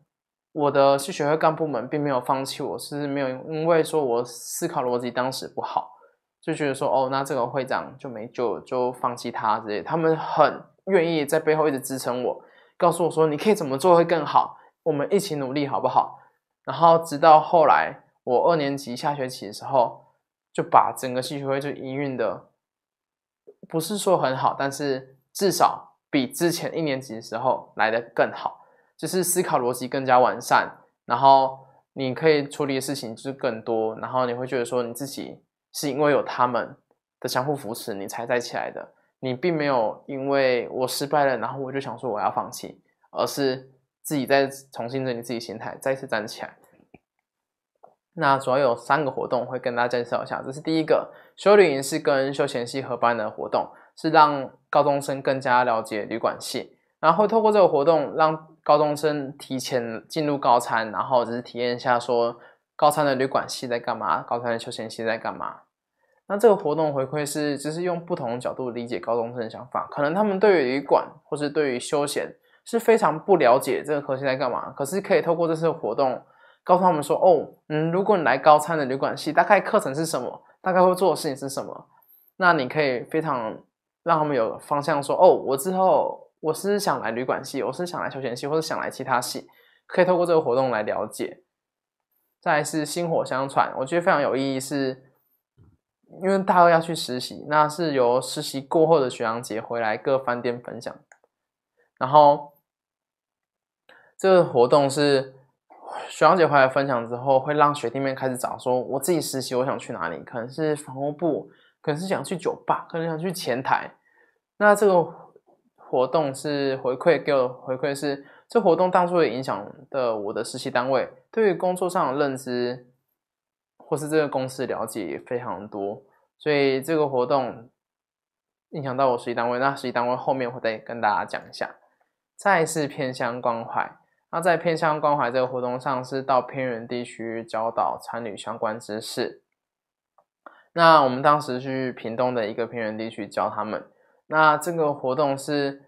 我的系学会干部们并没有放弃我，是没有因为说我思考逻辑当时不好，就觉得说哦，那这个会长就没救，就放弃他之类。他们很愿意在背后一直支撑我，告诉我说你可以怎么做会更好，我们一起努力好不好？然后直到后来我二年级下学期的时候。就把整个兴趣会就营运的，不是说很好，但是至少比之前一年级的时候来的更好，就是思考逻辑更加完善，然后你可以处理的事情就是更多，然后你会觉得说你自己是因为有他们的相互扶持，你才站起来的，你并没有因为我失败了，然后我就想说我要放弃，而是自己在重新整理自己心态，再次站起来。那主要有三个活动会跟大家介绍一下，这是第一个，修旅营是跟休闲系合办的活动，是让高中生更加了解旅馆系，然后透过这个活动让高中生提前进入高餐，然后只是体验一下说高餐的旅馆系在干嘛，高餐的休闲系在干嘛。那这个活动回馈是，就是用不同的角度理解高中生想法，可能他们对于旅馆或是对于休闲是非常不了解这个核心在干嘛，可是可以透过这次活动。告诉他们说：“哦，嗯，如果你来高餐的旅馆系，大概课程是什么？大概会做的事情是什么？那你可以非常让他们有方向，说：哦，我之后我是想来旅馆系，我是想来休闲系，或者想来其他系，可以透过这个活动来了解。”再是薪火相传，我觉得非常有意义，是因为大二要去实习，那是由实习过后的学长姐回来各饭店分享，然后这个活动是。学长姐回来分享之后，会让学弟妹开始找说，我自己实习我想去哪里？可能是房屋部，可能是想去酒吧，可能想去前台。那这个活动是回馈，给我回馈是这活动当初也影响的我的实习单位，对于工作上的认知或是这个公司了解也非常多，所以这个活动影响到我实习单位。那实习单位后面会再跟大家讲一下。再是偏向关怀。那在偏向关怀这个活动上是到偏远地区教导参与相关知识。那我们当时去屏东的一个偏远地区教他们。那这个活动是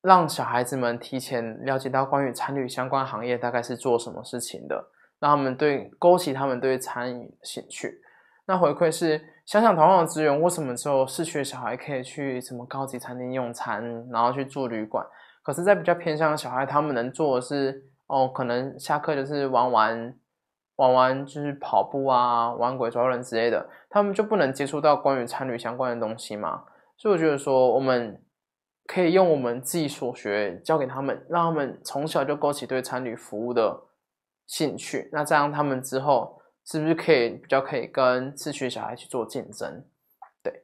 让小孩子们提前了解到关于参与相关行业大概是做什么事情的，让他们对勾起他们对参与的兴趣。那回馈是想想同样的资源，为什么只有市区的小孩可以去什么高级餐厅用餐，然后去住旅馆？可是，在比较偏向的小孩，他们能做的是哦，可能下课就是玩玩，玩玩就是跑步啊，玩鬼抓人之类的，他们就不能接触到关于参与相关的东西吗？所以我觉得说，我们可以用我们自己所学教给他们，让他们从小就勾起对参与服务的兴趣，那这样他们之后是不是可以比较可以跟自学小孩去做竞争？对，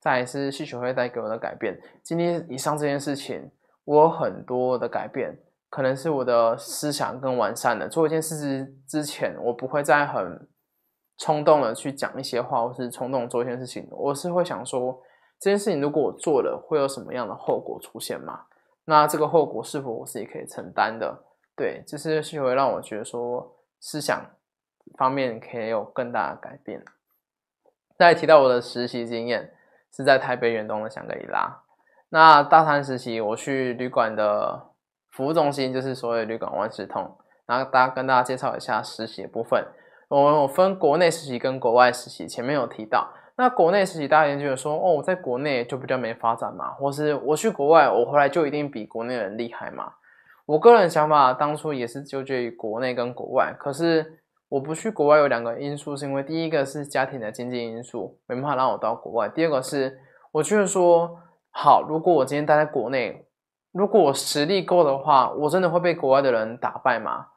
再是戏剧会带给我的改变。今天以上这件事情。我有很多的改变，可能是我的思想更完善了。做一件事之前，我不会再很冲动的去讲一些话，或是冲动做一件事情。我是会想说，这件事情如果我做了，会有什么样的后果出现嘛？那这个后果是否我自己可以承担的？对，这些是会让我觉得说，思想方面可以有更大的改变。再提到我的实习经验，是在台北远东的香格里拉。那大三实习，我去旅馆的服务中心，就是所谓旅馆万事通。然后，大家跟大家介绍一下实习的部分。我们有分国内实习跟国外实习。前面有提到，那国内实习，大家就觉得说，哦，我在国内就比较没发展嘛，或是我去国外，我回来就一定比国内人厉害嘛。我个人想法，当初也是纠结于国内跟国外。可是我不去国外有两个因素，是因为第一个是家庭的经济因素，没办法让我到国外；第二个是我觉得说。好，如果我今天待在国内，如果我实力够的话，我真的会被国外的人打败吗？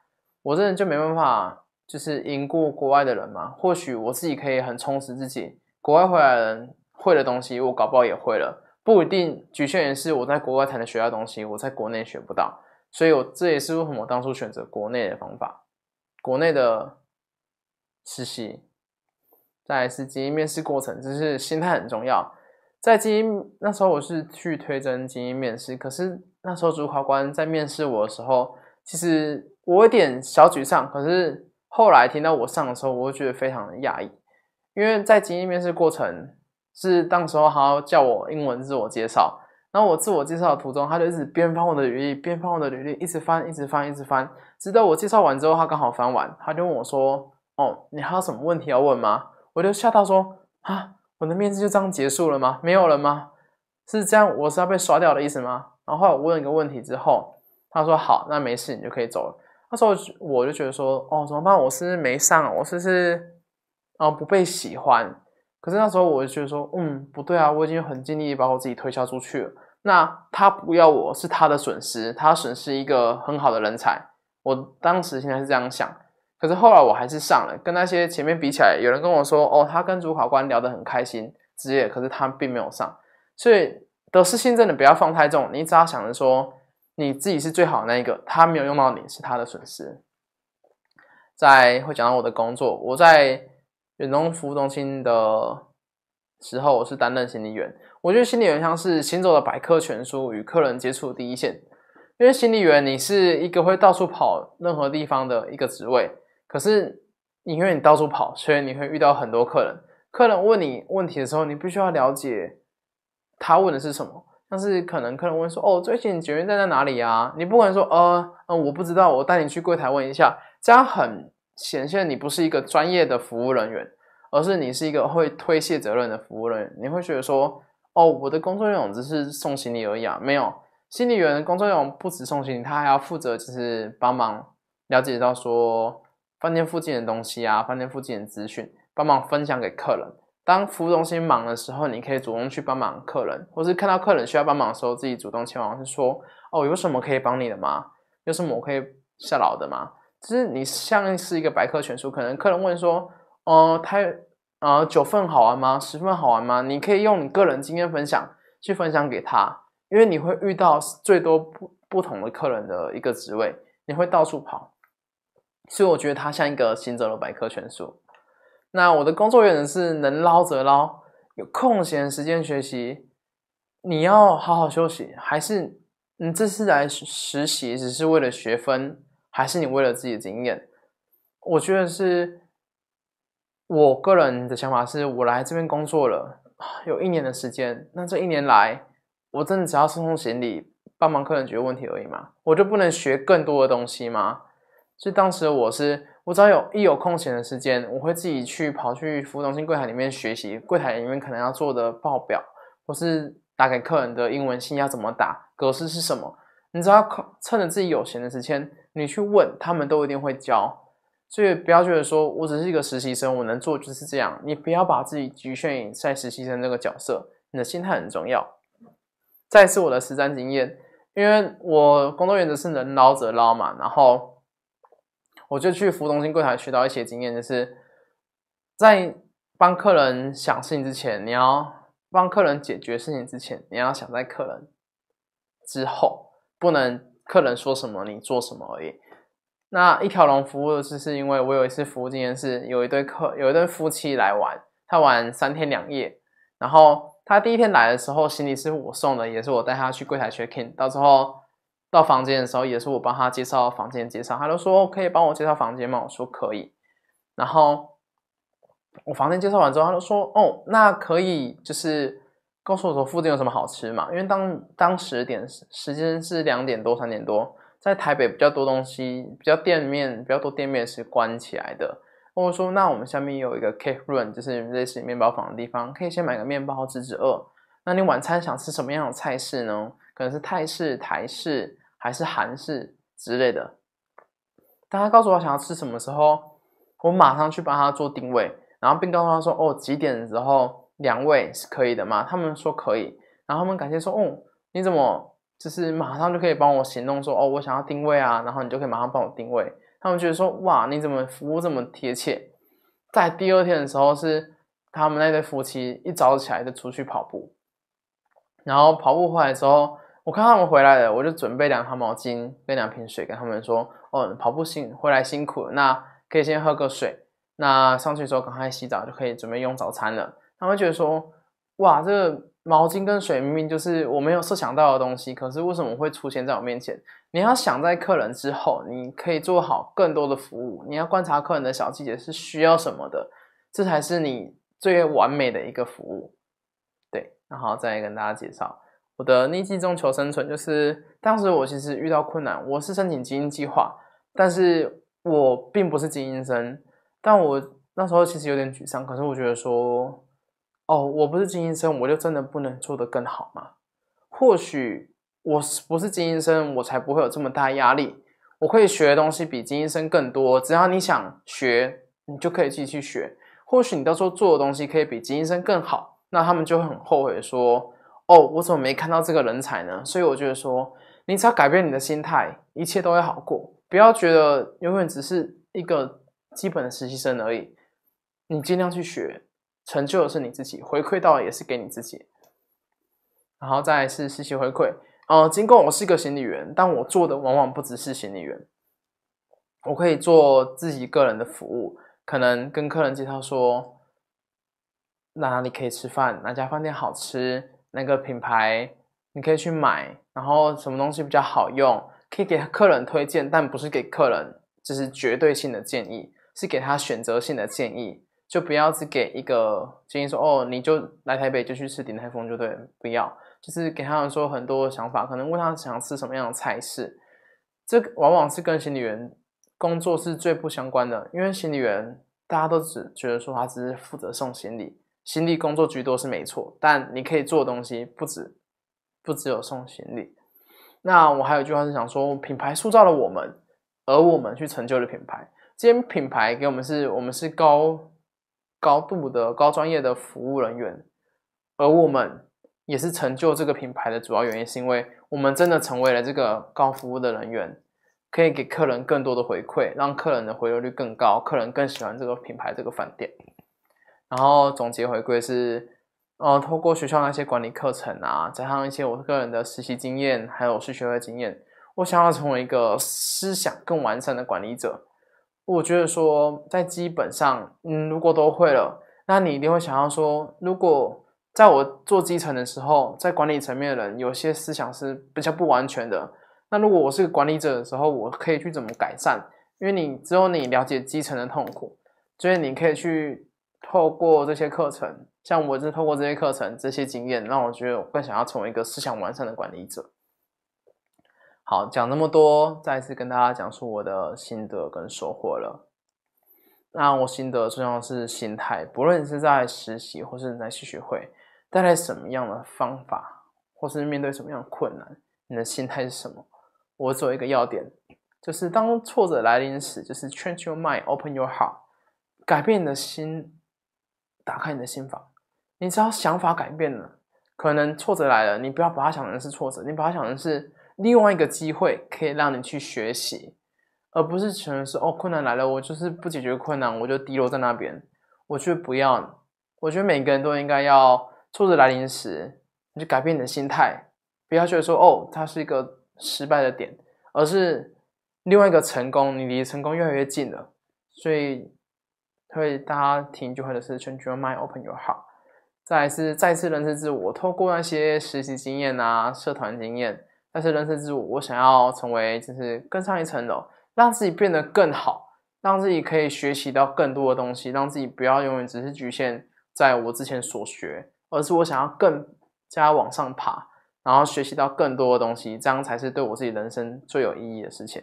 我真的就没办法，就是赢过国外的人吗？或许我自己可以很充实自己，国外回来的人会的东西，我搞不好也会了，不一定局限于是我在国外才能学到东西，我在国内学不到，所以，我这也是为什么我当初选择国内的方法，国内的实习，再来是经历面试过程，就是心态很重要。在精英那时候，我是去推甄精英面试，可是那时候主考官在面试我的时候，其实我有点小沮丧。可是后来听到我上的时候，我会觉得非常的讶异，因为在精英面试过程是，当时候他要叫我英文自我介绍，然后我自我介绍的途中，他就一直边翻我的履历，边翻我的履历，一直翻，一直翻，一直翻，直到我介绍完之后，他刚好翻完，他就问我说：“哦，你还有什么问题要问吗？”我就吓到说：“啊。”我的面试就这样结束了吗？没有了吗？是这样，我是要被刷掉的意思吗？然后我问一个问题之后，他说好，那没事，你就可以走了。那时候我就觉得说，哦，怎么办？我是不是没上？我是不是啊不被喜欢？可是那时候我就觉得说，嗯，不对啊，我已经很尽力把我自己推销出去了。那他不要我是他的损失，他损失一个很好的人才。我当时现在是这样想。可是后来我还是上了，跟那些前面比起来，有人跟我说哦，他跟主考官聊得很开心，职业，可是他并没有上。所以得失心真的不要放太重，你只要想着说你自己是最好的那一个，他没有用到你是他的损失。在会讲到我的工作，我在远东服务中心的时候，我是担任行李员。我觉得行李员像是行走的百科全书，与客人接触第一线，因为行李员你是一个会到处跑，任何地方的一个职位。可是，因为你到处跑，所以你会遇到很多客人。客人问你问题的时候，你必须要了解他问的是什么。但是，可能客人问说：“哦，最近捷运站在哪里啊？”你不管说：“呃，呃，我不知道，我带你去柜台问一下。”这样很显现你不是一个专业的服务人员，而是你是一个会推卸责任的服务人员。你会觉得说：“哦，我的工作内容只是送行李而已啊！”没有，心理员工作内容不止送行李，他还要负责就是帮忙了解到说。饭店附近的东西啊，饭店附近的资讯，帮忙分享给客人。当服务中心忙的时候，你可以主动去帮忙客人，或是看到客人需要帮忙的时候，自己主动前往，是说哦，有什么可以帮你的吗？有什么我可以效劳的吗？其实你像是一个百科全书，可能客人问说，哦，他啊九份好玩吗？十份好玩吗？你可以用你个人经验分享去分享给他，因为你会遇到最多不不同的客人的一个职位，你会到处跑。所以我觉得它像一个行走的百科全书。那我的工作原则是能捞则捞，有空闲时间学习。你要好好休息，还是你这次来实习只是为了学分，还是你为了自己的经验？我觉得是我个人的想法是，我来这边工作了有一年的时间，那这一年来我真的只要送送行李、帮忙客人解决问题而已嘛？我就不能学更多的东西吗？所以当时我是我只要有一有空闲的时间，我会自己去跑去服务中心柜台里面学习柜台里面可能要做的报表，或是打给客人的英文信要怎么打，格式是什么？你只要靠趁着自己有闲的时间，你去问，他们都一定会教。所以不要觉得说我只是一个实习生，我能做就是这样。你不要把自己局限于在实习生这个角色，你的心态很重要。再次我的实战经验，因为我工作原则是能捞则捞嘛，然后。我就去服务中心柜台学到一些经验，就是在帮客人想事情之前，你要帮客人解决事情之前，你要想在客人之后，不能客人说什么你做什么而已。那一条龙服务就是，因为我有一次服务经验是，有一对客有一对夫妻来玩，他玩三天两夜，然后他第一天来的时候行李是我送的，也是我带他去柜台 check in，到时候。到房间的时候，也是我帮他介绍房间，介绍。他就说：“可以帮我介绍房间吗？”我说：“可以。”然后我房间介绍完之后，他就说：“哦，那可以就是告诉我说附近有什么好吃嘛？因为当当时点时间是两点多、三点多，在台北比较多东西，比较店面比较多店面是关起来的。我说：“那我们下面有一个 cake run，就是类似面包房的地方，可以先买个面包止止饿。那你晚餐想吃什么样的菜式呢？可能是泰式、台式。”还是韩式之类的。当他告诉我想要吃什么时候，我马上去帮他做定位，然后并告诉他说：“哦，几点的时候两位是可以的嘛？”他们说可以，然后他们感谢说：“哦，你怎么就是马上就可以帮我行动？说哦，我想要定位啊，然后你就可以马上帮我定位。”他们觉得说：“哇，你怎么服务这么贴切？”在第二天的时候，是他们那对夫妻一早起来就出去跑步，然后跑步回来之后。我看他们回来了，我就准备两条毛巾跟两瓶水，跟他们说：“哦，跑步辛回来辛苦，那可以先喝个水。那上去之后，赶快洗澡，就可以准备用早餐了。”他们觉得说：“哇，这个毛巾跟水明明就是我没有设想到的东西，可是为什么会出现在我面前？”你要想在客人之后，你可以做好更多的服务。你要观察客人的小细节是需要什么的，这才是你最完美的一个服务。对，然后再跟大家介绍。我的逆境中求生存，就是当时我其实遇到困难，我是申请精英计划，但是我并不是精英生，但我那时候其实有点沮丧。可是我觉得说，哦，我不是精英生，我就真的不能做得更好吗？或许我不是精英生，我才不会有这么大压力，我可以学的东西比精英生更多。只要你想学，你就可以继续学。或许你到时候做的东西可以比精英生更好，那他们就会很后悔说。哦，我怎么没看到这个人才呢？所以我觉得说，你只要改变你的心态，一切都会好过。不要觉得永远只是一个基本的实习生而已。你尽量去学，成就的是你自己，回馈到也是给你自己。然后再是实习回馈啊。尽管我是一个行李员，但我做的往往不只是行李员。我可以做自己个人的服务，可能跟客人介绍说哪里可以吃饭，哪家饭店好吃。那个品牌你可以去买，然后什么东西比较好用，可以给客人推荐，但不是给客人就是绝对性的建议，是给他选择性的建议，就不要只给一个建议说哦，你就来台北就去吃鼎泰丰就对，不要，就是给他们说很多想法，可能问他想吃什么样的菜式，这往往是跟行李员工作是最不相关的，因为行李员大家都只觉得说他只是负责送行李。心力工作居多是没错，但你可以做的东西不止，不只有送行李。那我还有一句话是想说，品牌塑造了我们，而我们去成就了品牌。这些品牌给我们是我们是高高度的高专业的服务人员，而我们也是成就这个品牌的主要原因，是因为我们真的成为了这个高服务的人员，可以给客人更多的回馈，让客人的回头率更高，客人更喜欢这个品牌这个饭店。然后总结回归是，呃，透过学校那些管理课程啊，加上一些我个人的实习经验，还有我是学会经验，我想要成为一个思想更完善的管理者。我觉得说，在基本上，嗯，如果都会了，那你一定会想要说，如果在我做基层的时候，在管理层面的人有些思想是比较不完全的，那如果我是个管理者的时候，我可以去怎么改善？因为你只有你了解基层的痛苦，所以你可以去。透过这些课程，像我是透过这些课程、这些经验，让我觉得我更想要成为一个思想完善的管理者。好，讲那么多，再次跟大家讲述我的心得跟收获了。那我心得重要是心态，不论是在实习或是来去学会，带来什么样的方法，或是面对什么样的困难，你的心态是什么？我做一个要点，就是当挫折来临时，就是 change your mind, open your heart，改变你的心。打开你的心房。你只要想法改变了，可能挫折来了，你不要把它想成是挫折，你把它想成是另外一个机会，可以让你去学习，而不是成是哦困难来了，我就是不解决困难，我就低落在那边。我觉得不要，我觉得每个人都应该要，挫折来临时，你就改变你的心态，不要觉得说哦它是一个失败的点，而是另外一个成功，你离成功越来越近了，所以。所以大家听就会的是，change your mind，open your heart。再是再次认识自我，透过那些实习经验啊、社团经验，再次认识自我。我想要成为，就是更上一层楼，让自己变得更好，让自己可以学习到更多的东西，让自己不要永远只是局限在我之前所学，而是我想要更加往上爬，然后学习到更多的东西，这样才是对我自己人生最有意义的事情。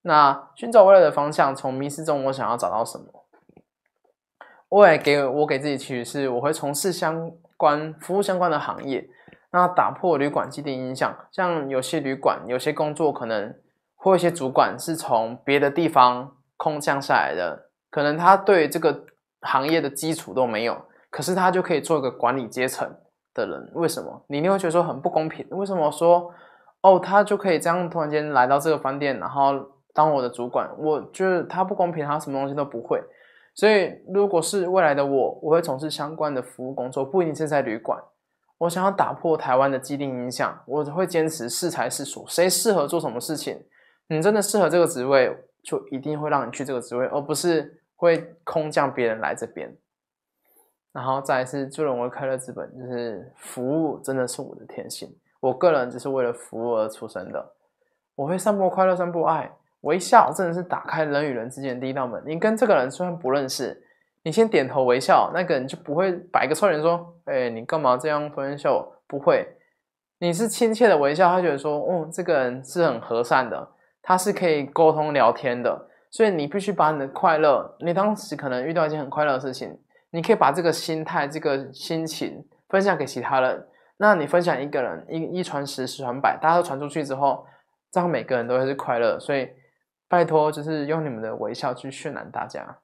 那寻找未来的方向，从迷失中，我想要找到什么？未来给我给自己取是，我会从事相关服务相关的行业。那打破旅馆既定印象，像有些旅馆，有些工作可能或一些主管是从别的地方空降下来的，可能他对这个行业的基础都没有，可是他就可以做一个管理阶层的人。为什么？你你会觉得说很不公平？为什么说哦，他就可以这样突然间来到这个饭店，然后当我的主管？我觉得他不公平，他什么东西都不会。所以，如果是未来的我，我会从事相关的服务工作，不一定是在旅馆。我想要打破台湾的既定影响，我会坚持适才适所，谁适合做什么事情，你真的适合这个职位，就一定会让你去这个职位，而不是会空降别人来这边。然后再是助荣为快乐资本，就是服务真的是我的天性，我个人只是为了服务而出生的，我会散播快乐，散播爱。微笑真的是打开人与人之间第一道门。你跟这个人虽然不认识，你先点头微笑，那个人就不会摆个臭脸说：“哎，你干嘛这样偷笑？”不会，你是亲切的微笑，他觉得说：“哦，这个人是很和善的，他是可以沟通聊天的。”所以你必须把你的快乐，你当时可能遇到一件很快乐的事情，你可以把这个心态、这个心情分享给其他人。那你分享一个人，一一传十，十传百，大家都传出去之后，这样每个人都会是快乐。所以。拜托，就是用你们的微笑去渲染大家。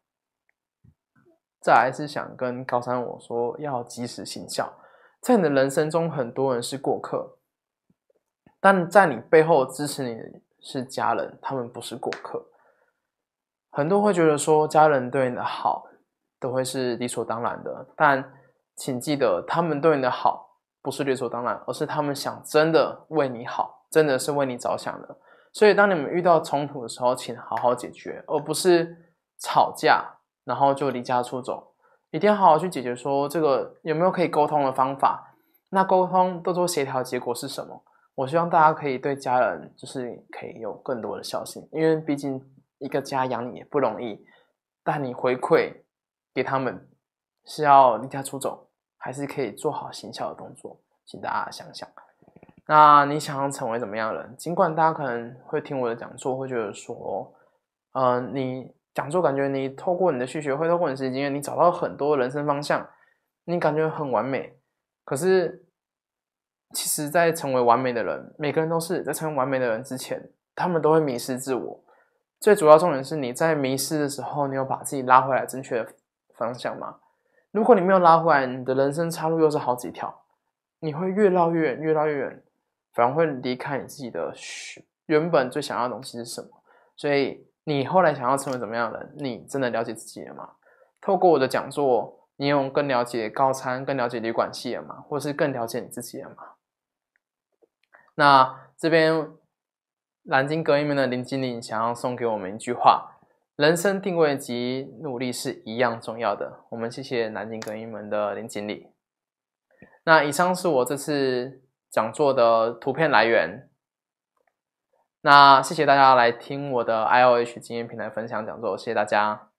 再来是想跟高三我说，要及时行孝。在你的人生中，很多人是过客，但在你背后支持你是家人，他们不是过客。很多会觉得说，家人对你的好都会是理所当然的，但请记得，他们对你的好不是理所当然，而是他们想真的为你好，真的是为你着想的。所以，当你们遇到冲突的时候，请好好解决，而不是吵架，然后就离家出走。一定要好好去解决，说这个有没有可以沟通的方法？那沟通都做协调，结果是什么？我希望大家可以对家人，就是可以有更多的孝心，因为毕竟一个家养你也不容易。但你回馈给他们，是要离家出走，还是可以做好行孝的动作？请大家想想。那你想要成为怎么样的人？尽管大家可能会听我的讲座，会觉得说，呃，你讲座感觉你透过你的去学会，透过你时间经验，你找到很多人生方向，你感觉很完美。可是，其实，在成为完美的人，每个人都是在成为完美的人之前，他们都会迷失自我。最主要重点是你在迷失的时候，你有把自己拉回来正确的方向吗？如果你没有拉回来，你的人生岔路又是好几条，你会越绕越远，越绕越远。反而会离开你自己的原本最想要的东西是什么？所以你后来想要成为怎么样的人？你真的了解自己了吗？透过我的讲座，你有更了解高参，更了解旅馆系了吗？或是更了解你自己了吗？那这边南京隔音门的林经理想要送给我们一句话：人生定位及努力是一样重要的。我们谢谢南京隔音门的林经理。那以上是我这次。讲座的图片来源。那谢谢大家来听我的 I O H 经验平台分享讲座，谢谢大家。